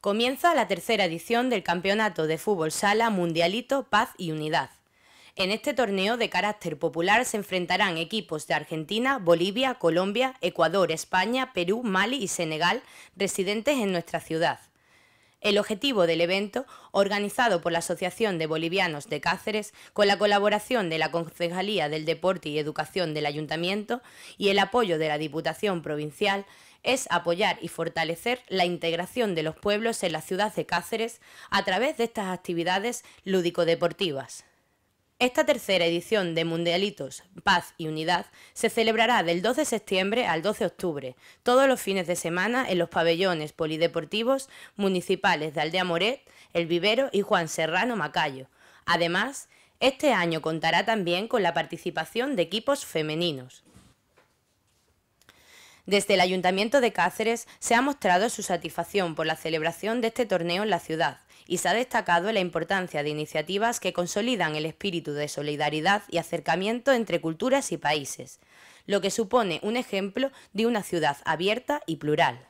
Comienza la tercera edición del Campeonato de Fútbol Sala Mundialito Paz y Unidad. En este torneo de carácter popular se enfrentarán equipos de Argentina, Bolivia, Colombia, Ecuador, España, Perú, Mali y Senegal residentes en nuestra ciudad. El objetivo del evento, organizado por la Asociación de Bolivianos de Cáceres, con la colaboración de la Concejalía del Deporte y Educación del Ayuntamiento y el apoyo de la Diputación Provincial, es apoyar y fortalecer la integración de los pueblos en la ciudad de Cáceres a través de estas actividades lúdico-deportivas. Esta tercera edición de Mundialitos Paz y Unidad se celebrará del 12 de septiembre al 12 de octubre, todos los fines de semana en los pabellones polideportivos municipales de Aldea Moret, El Vivero y Juan Serrano Macayo. Además, este año contará también con la participación de equipos femeninos. Desde el Ayuntamiento de Cáceres se ha mostrado su satisfacción por la celebración de este torneo en la ciudad y se ha destacado la importancia de iniciativas que consolidan el espíritu de solidaridad y acercamiento entre culturas y países, lo que supone un ejemplo de una ciudad abierta y plural.